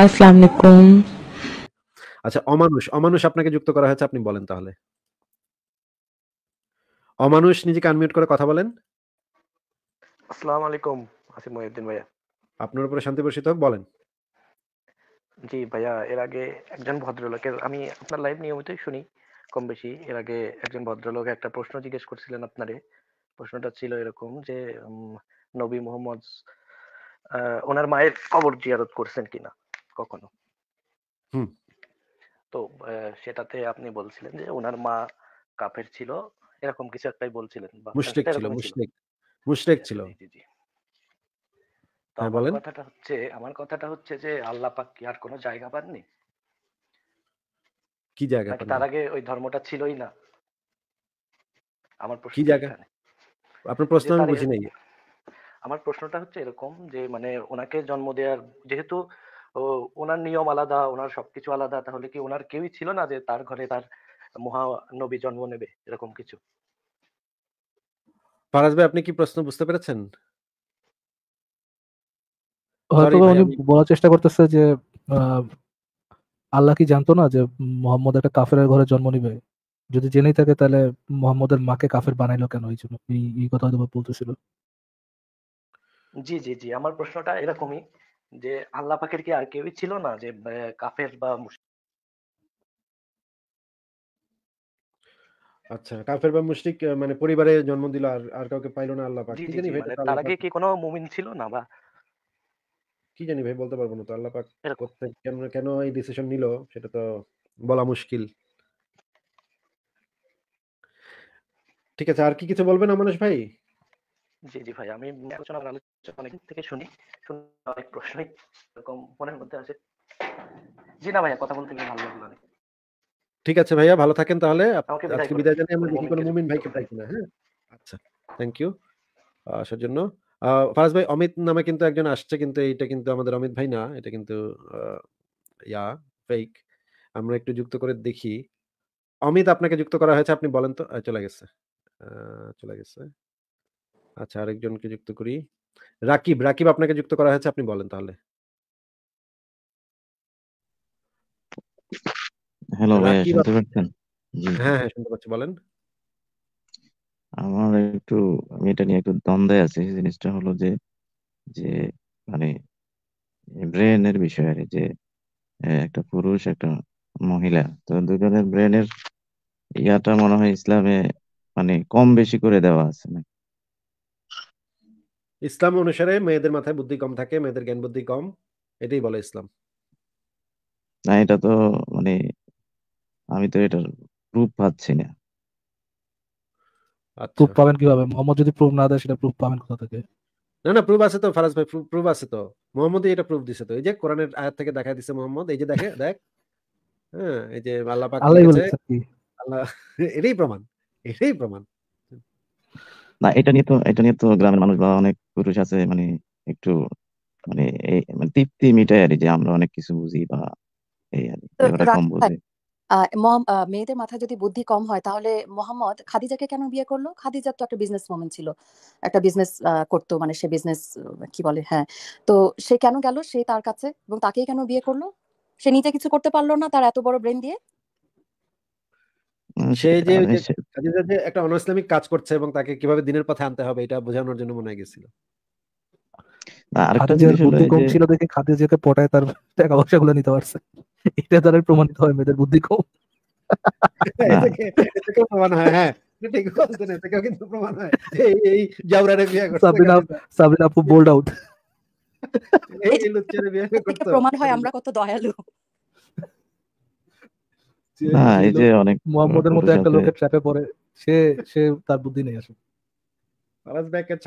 আসসালামু আলাইকুম আচ্ছা অমানুষ অমানুষ আপনাকে যুক্ত করা হয়েছে আপনি বলেন তাহলে অমানুষ নিজেকে আনমিউট করে কথা বলেন আলাইকুম আসিফ মহিউদ্দিন ভাইয়া আপনার উপরে শান্তি বর্ষিত বলেন জি ভাইয়া এর আগে একজন ভদ্রলোকের আমি আপনার লাইভ নিয়মিত শুনি কম বেশি এর আগে একজন ভদ্রলোক একটা প্রশ্ন জিজ্ঞেস করছিলেন আপনারে প্রশ্নটা ছিল এরকম যে নবী মোহাম্মদ ওনার মায়ের কবর জিয়ারত করছেন কিনা কখনো তো সেটাতে আপনি বলছিলেন যে ওনার মা কাফের ছিল এরকম কিছু একটাই বলছিলেন মুশরিক ছিল মুশরিক ছিল হ্যাঁ, কথাটা হচ্ছে আমার কথাটা হচ্ছে যে আল্লাহ পাক কি আর কোনো জায়গা পাননি কি জায়গা তার আগে ওই ধর্মটা ছিলই না আমার কি জায়গা আপনার প্রশ্ন আমি বুঝি নাই আমার প্রশ্নটা হচ্ছে এরকম যে মানে ওনাকে জন্ম দেওয়ার যেহেতু ওনার নিয়ম আলাদা ওনার সবকিছু আলাদা তাহলে কি ওনার কেউই ছিল না যে তার ঘরে তার মহানবী জন্ম নেবে এরকম কিছু ফারাজ ভাই আপনি কি প্রশ্ন বুঝতে পেরেছেন বলার চেষ্টা করতেছে যে আল্লাহ কি জানতো না যে মোহাম্মদ একটা কাফের ঘরে জন্ম নিবে যদি জেনেই থাকে তাহলে মোহাম্মদের মাকে কাফের বানাইলো কেন এই জন্য এই কথা হয়তো বলতেছিল জি জি জি আমার প্রশ্নটা এরকমই যে আল্লাহ পাখের কি আর কেউই ছিল না যে কাফের বা আচ্ছা কাফের বা মুশরিক মানে পরিবারে জন্ম দিল আর আর কাউকে পাইলো না আল্লাহ পাক কি জানি ভাই মানে তার আগে কি কোনো মুমিন ছিল না বা কি জানি ভাই বলতে পারবো না তো আল্লাহ পাক প্রত্যেক কেন কেন এই ডিসিশন নিল সেটা তো বলা মুশকিল ঠিক আছে আর কি কিছু বলবেন অমানুষ ভাই জি জি ভাই আমি আলোচনা অনেকদিন থেকে শুনি অনেক প্রশ্নই এরকম মনের মধ্যে আছে জি না ভাইয়া কথা বলতে গিয়ে ভালো লাগলো ঠিক আছে ভাইয়া ভালো থাকেন তাহলে আজকে বিদায় জানাই আমরা দেখি কোনো মুমিন ভাইকে হ্যাঁ আচ্ছা থ্যাংক ইউ আসার জন্য ফারাজ ভাই অমিত নামে কিন্তু একজন আসছে কিন্তু এইটা কিন্তু আমাদের অমিত ভাই না এটা কিন্তু ইয়া ফেক আমরা একটু যুক্ত করে দেখি অমিত আপনাকে যুক্ত করা হয়েছে আপনি বলেন তো চলে গেছে চলে গেছে আচ্ছা আরেকজনকে যুক্ত করি রাকিব রাকিব আপনাকে যুক্ত করা হয়েছে আপনি বলেন তাহলে হ্যালো ভাইয়া শুনতে পাচ্ছেন হ্যাঁ হ্যাঁ শুনতে পাচ্ছি বলেন আমার একটু আমি এটা নিয়ে একটু দ্বন্দ্বে জিনিসটা হলো যে যে মানে ব্রেনের বিষয় আর যে একটা পুরুষ একটা মহিলা তো দুজনের ব্রেনের ইয়াটা মনে হয় ইসলামে মানে কম বেশি করে দেওয়া আছে না ইসলাম অনুসারে মেয়েদের মাথায় বুদ্ধি কম থাকে মেয়েদের জ্ঞান বুদ্ধি কম এটাই বলে ইসলাম না এটা তো মানে আমি তো এটার প্রুফ পাচ্ছি না প্রুফ আচ্ছা। পাবেন কিভাবে মোহাম্মদ যদি প্রুফ না দেয় সেটা প্রুফ পাবেন কোথা থেকে না না প্রুফ আছে তো ফারাজ ভাই প্রুফ আছে তো মোহাম্মদ এটা প্রুফ দিছে তো এই যে কোরআনের আয়াত থেকে দেখা দিছে মোহাম্মদ এই যে দেখে দেখ হ্যাঁ এই যে আল্লাহ পাক আল্লাহ এটাই প্রমাণ এটাই প্রমাণ না এটা নিয়ে তো এটা নিয়ে তো গ্রামের মানুষ বা অনেক পুরুষ আছে মানে একটু মানে এই মানে তৃপ্তি মিটাই আর যে আমরা অনেক কিছু বুঝি বা এই আর মানে কম বুঝি মেয়েদের মাথায় যদি বুদ্ধি কম হয় তাহলে মোহাম্মদ খাদিজাকে কেন বিয়ে করলো খাদিজার তো একটা বিজনেস ওম্যান ছিল একটা বিজনেস করতো মানে সে বিজনেস কি বলে হ্যাঁ তো সে কেন গেল সে তার কাছে এবং তাকেই কেন বিয়ে করলো সে নিজে কিছু করতে পারলো না তার এত বড় ব্রেন দিয়ে সে যে মানে একটা অনইসলামিক কাজ করছে এবং তাকে কিভাবে দিনের পথে আনতে হবে এটা বোঝানোর জন্য মনে গেছিল প্রমাণিত মেয়েদের বুদ্ধি হ্যাঁ। এই বোল্ড আউট এই প্রমাণ হয় আমরা কত দয়ালু না হ্যাঁ, এই যে অনেক একটা লোকের সে সে তার বুদ্ধি নেই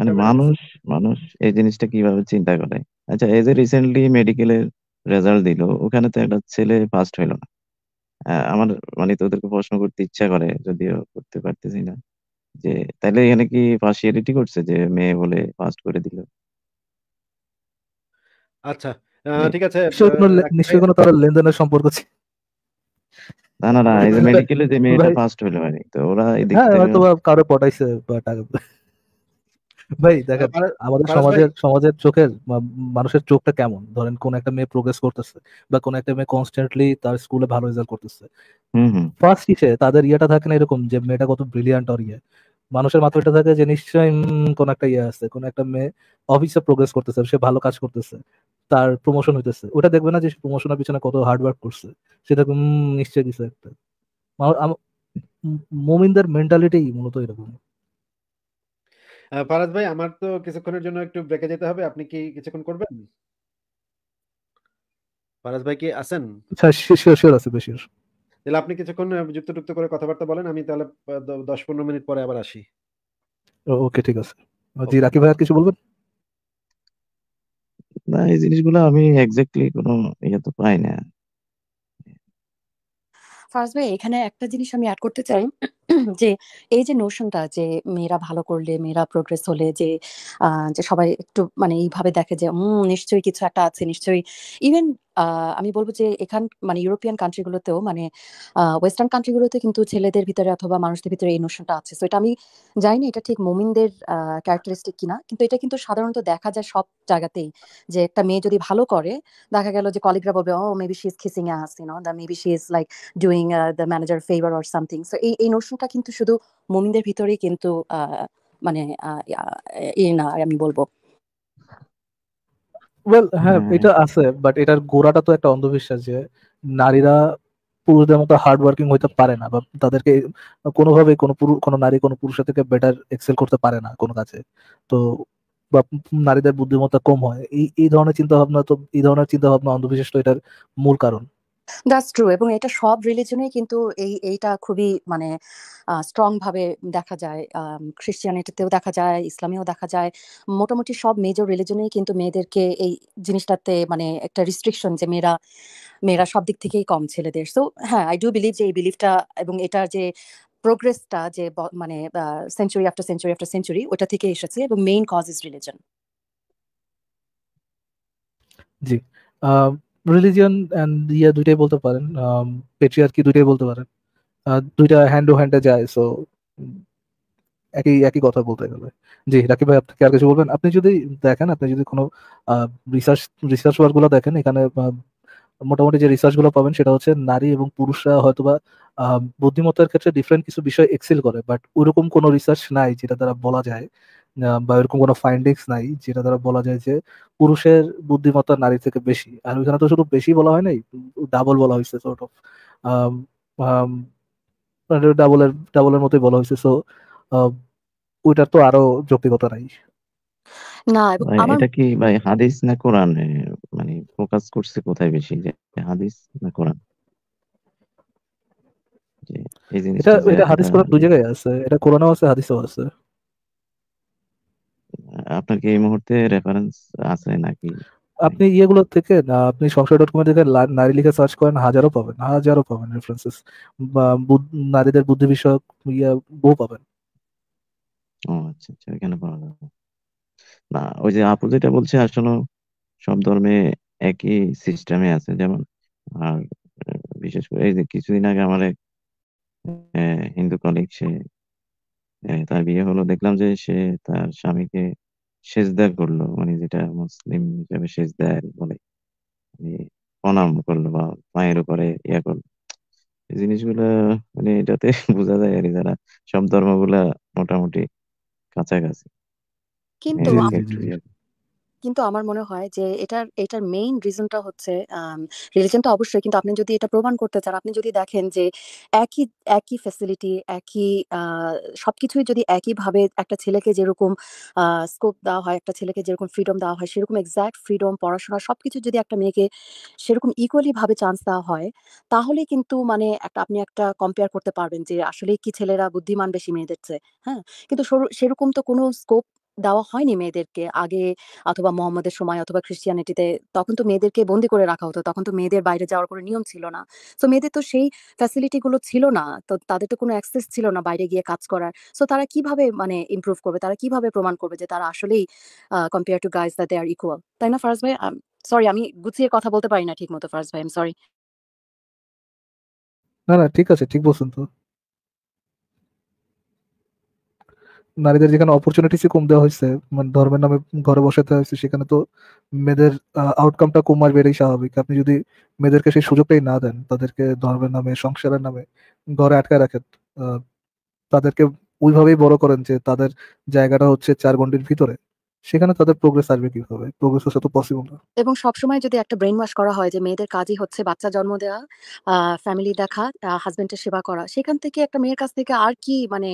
মানে মানুষ মানুষ এই জিনিসটা কিভাবে চিন্তা করে আচ্ছা এই যে রিসেন্টলি মেডিকেলের রেজাল্ট ওখানে তো একটা ছেলে ফার্স্ট না আমার মানে তোদেরকে প্রশ্ন করতে ইচ্ছা করে যদিও করতে পারতেছি না যে তাহলে এখানে কি পার্সিয়ালিটি করছে যে মেয়ে বলে ফার্স্ট করে দিল আচ্ছা ঠিক আছে নিশ্চয়ই কোনো তার লেনদেনের সম্পর্ক আছে না না না এই মেডিকেলে যে মেয়েটা ফার্স্ট হলো মানে তো ওরা এদিক হ্যাঁ, থেকে হয়তো কারো পটাইছে টাকা ভাই দেখেন আমাদের সমাজের সমাজের চোখের মানুষের চোখটা কেমন ধরেন কোন একটা মেয়ে প্রোগ্রেস করতেছে বা কোন একটা মেয়ে কনস্ট্যান্টলি তার স্কুলে ভালো রেজাল্ট করতেছে ফার্স্ট ইসে তাদের ইয়েটা থাকে না এরকম যে মেয়েটা কত ব্রিলিয়ান্ট অর ইয়ে মানুষের মাথায় এটা থাকে যে নিশ্চয়ই কোন একটা ইয়ে আছে কোন একটা মেয়ে অফিসে প্রোগ্রেস করতেছে সে ভালো কাজ করতেছে তার প্রমোশন হইতেছে ওটা দেখবে না যে প্রমোশনের পিছনে কত হার্ড ওয়ার্ক করছে দেখবে নিশ্চয় কিছু একটা মোমিনদের মেন্টালিটি মূলত এরকম ফারাজ ভাই আমার তো কিছুক্ষণের জন্য একটু ব্রেকে যেতে হবে আপনি কি কিছুক্ষণ করবেন ফারাজ ভাই কি আছেন হ্যাঁ, আছে বেশির তাহলে আপনি কিছুক্ষণ যুক্ত টুক্ত করে কথাবার্তা বলেন আমি তাহলে দশ পনেরো মিনিট পরে আবার আসি ওকে ঠিক আছে জি রাকিব ভাই আর কিছু বলবেন না এই জিনিসগুলো আমি এক্সাক্টলি কোনো ইয়ে তো পাই না ফার্স্ট ভাই এখানে একটা জিনিস আমি অ্যাড করতে চাই যে এই যে নোশনটা যে মেয়েরা ভালো করলে মেয়েরা প্রোগ্রেস হলে যে যে সবাই একটু মানে এইভাবে দেখে যে হম নিশ্চয়ই কিছু একটা আছে নিশ্চয়ই ইভেন আমি বলবো যে এখান মানে ইউরোপিয়ান কান্ট্রিগুলোতেও মানে ওয়েস্টার্ন কান্ট্রিগুলোতে কিন্তু ছেলেদের ভিতরে অথবা মানুষদের ভিতরে এই নোশনটা আছে সো এটা আমি জানি না এটা ঠিক মোমিনদের ক্যারেক্টারিস্টিক কিনা কিন্তু এটা কিন্তু সাধারণত দেখা যায় সব জায়গাতেই যে একটা মেয়ে যদি ভালো করে দেখা গেল যে কলিগরা বলবে oh maybe she is kissing ass you know the maybe she is like doing the manager favour or something so এই এই নোশনটা কিন্তু শুধু মোমিনদের ভিতরেই কিন্তু মানে এই না আমি বলবো ওয়েল হ্যাঁ, হ্যাঁ এটা আছে বাট এটার গোড়াটা তো একটা অন্ধবিশ্বাস যে নারীরা পুরুষদের মতো হার্ড ওয়ার্কিং হইতে পারে না বা তাদেরকে কোনোভাবে কোনো পুরুষ কোনো নারী কোনো পুরুষের থেকে বেটার এক্সেল করতে পারে না কোনো কাছে তো বা নারীদের বুদ্ধিমত্তা কম হয় এই এই ধরনের চিন্তা ভাবনা তো এই ধরনের চিন্তা ভাবনা অন্ধবিশ্বাস তো এটার মূল কারণ দ্যাটস ট্রু এবং এটা সব রিলিজনে কিন্তু এই এইটা খুবই মানে স্ট্রং ভাবে দেখা যায় খ্রিস্টিয়ানিটিতেও দেখা যায় ইসলামেও দেখা যায় মোটামুটি সব মেজর রিলিজনেই কিন্তু মেয়েদেরকে এই জিনিসটাতে মানে একটা রিস্ট্রিকশন যে মেয়েরা মেয়েরা সব দিক থেকেই কম ছেলেদের সো হ্যাঁ আই ডু বিলিভ যে এই বিলিভটা এবং এটার যে প্রোগ্রেসটা যে মানে century after century after century ওটা থেকে এসেছে এবং মেইন কজ ইজ রিলিজন জি রিলিজিয়ন অ্যান্ড ইয়া দুইটাই বলতে পারেন পেট্রিয়ার্কি um, দুইটাই বলতে পারেন দুইটা হ্যান্ড টু হ্যান্ডে যায় সো একই একই কথা বলতে গেলে জি রাকিব ভাই আপনি আর কিছু বলবেন আপনি যদি দেখেন আপনি যদি কোনো রিসার্চ রিসার্চ ওয়ার্কগুলো দেখেন এখানে মোটামুটি যে রিসার্চ গুলো পাবেন সেটা হচ্ছে নারী এবং পুরুষরা হয়তোবা বুদ্ধিমত্তার ক্ষেত্রে ডিফারেন্ট কিছু বিষয় এক্সেল করে বাট ওরকম কোনো রিসার্চ নাই যেটা দ্বারা বলা যায় বা এরকম কোনো ফাইন্ডিংস নাই যেটা দ্বারা বলা যায় যে পুরুষের বুদ্ধিমত্তা নারী থেকে বেশি আর ওইখানে তো শুধু বেশি বলা হয় নাই ডাবল বলা হয়েছে সর্ট অফ ডাবলের ডাবলের মতোই বলা হয়েছে সো ওইটার তো আরো যৌক্তিকতা নাই এটা কি ভাই হাদিস না কোরআন মানে ফোকাস করছে কোথায় বেশি যে হাদিস না কোরআন এটা এটা হাদিস কোরআন দুই জায়গায় আছে এটা কোরআনও আছে হাদিসও আছে আপনার কি এই মুহূর্তে রেফারেন্স আছে নাকি আপনি ইয়েগুলো থেকে আপনি সংসার ডট কম থেকে নারী লিখে সার্চ করেন হাজারও পাবেন হাজারও পাবেন রেফারেন্সেস বা নারীদের বুদ্ধি বিষয়ক ইয়ে বহু পাবেন ও আচ্ছা আচ্ছা এখানে পাওয়া যাবে না ওই যে আপু যেটা বলছে আসলে সব ধর্মে একই সিস্টেমে আছে যেমন আর বিশেষ করে এই যে কিছুদিন আগে আমার এক হিন্দু কলিগ সে তার বিয়ে হলো দেখলাম যে সে তার স্বামীকে সেজদা করলো মানে যেটা মুসলিম হিসাবে সেজদা বলে মানে প্রণাম করলো বা মায়ের উপরে ইয়া করলো এই জিনিসগুলা মানে এটাতে বোঝা যায় আর যারা সব ধর্মগুলা মোটামুটি কাছাকাছি কিন্তু কিন্তু আমার মনে হয় যে এটার এটার মেইন রিজনটা হচ্ছে রিলিজন তো অবশ্যই কিন্তু আপনি যদি এটা প্রমাণ করতে চান আপনি যদি দেখেন যে একই একই ফ্যাসিলিটি একই সবকিছুই যদি একইভাবে একটা ছেলেকে যেরকম স্কোপ দেওয়া হয় একটা ছেলেকে যেরকম ফ্রিডম দেওয়া হয় সেরকম এক্স্যাক্ট ফ্রিডম পড়াশোনা সবকিছু যদি একটা মেয়েকে সেরকম ইকুয়ালি ভাবে চান্স দেওয়া হয় তাহলে কিন্তু মানে একটা আপনি একটা কম্পেয়ার করতে পারবেন যে আসলে কি ছেলেরা বুদ্ধিমান বেশি মেয়েদের চেয়ে হ্যাঁ কিন্তু সেরকম তো কোনো স্কোপ দেওয়া হয়নি মেয়েদেরকে আগে অথবা মোহাম্মদের সময় অথবা খ্রিস্টিয়ানিটিতে তখন তো মেয়েদেরকে বন্দি করে রাখা হতো তখন তো মেয়েদের বাইরে যাওয়ার কোনো নিয়ম ছিল না তো মেয়েদের তো সেই ফ্যাসিলিটি গুলো ছিল না তো তাদের তো কোনো অ্যাক্সেস ছিল না বাইরে গিয়ে কাজ করার সো তারা কিভাবে মানে ইম্প্রুভ করবে তারা কিভাবে প্রমাণ করবে যে তারা আসলেই compare to guys that they are equal তাই না ফার্স্ট ভাই সরি আমি গুছিয়ে কথা বলতে পারি না ঠিক মতো ফার্স্ট ভাই এম সরি না না ঠিক আছে ঠিক বলছেন তো নারীদের যেখানে অপরচুনিটিস কম দেওয়া হয়েছে মানে ধর্মের নামে ঘরে বসাতে হয়েছে সেখানে তো মেয়েদের আউটকামটা কম আসবে এটাই স্বাভাবিক আপনি যদি মেয়েদেরকে সেই সুযোগটাই না দেন তাদেরকে ধর্মের নামে সংসারের নামে ঘরে আটকায় রাখেন তাদেরকে ওইভাবেই বড় করেন যে তাদের জায়গাটা হচ্ছে চার গন্ডির ভিতরে সেখানে তাদের প্রোগ্রেস আসবে কিভাবে প্রোগ্রেস হচ্ছে তো পসিবল না এবং সবসময় যদি একটা ব্রেন ওয়াশ করা হয় যে মেয়েদের কাজই হচ্ছে বাচ্চা জন্ম দেওয়া ফ্যামিলি দেখা হাজবেন্ডের সেবা করা সেখান থেকে একটা মেয়ের কাছ থেকে আর কি মানে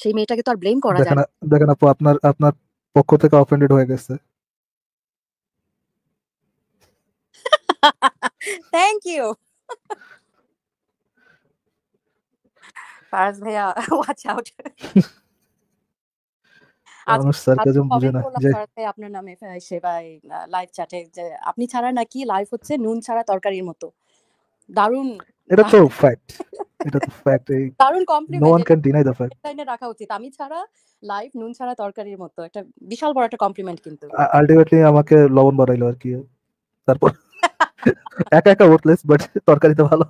সেই মেয়েটাকে তো আর ব্লেম করা যায় না দেখেন আপু আপনার আপনার পক্ষ থেকে অফেন্ডেড হয়ে গেছে থ্যাংক ইউ পারস ভাইয়া ওয়াচ আউট মানুষ সার্কাজম বুঝে না আপনার নামে লাইভ চ্যাটে যে আপনি ছাড়া নাকি লাইভ হচ্ছে নুন ছাড়া তরকারির মতো দারুণ এটা তো ফ্যাক্ট এটা তো ফ্যাক্ট দারুণ compliment no one can deny the fact রাখা উচিত আমি ছাড়া লাইভ নুন ছাড়া তরকারির মতো একটা বিশাল বড় একটা কমপ্লিমেন্ট কিন্তু আলটিমেটলি আমাকে লবণ বাড়াইলো আর কি তারপর একা একা ওটলেস বাট তরকারি তো ভালো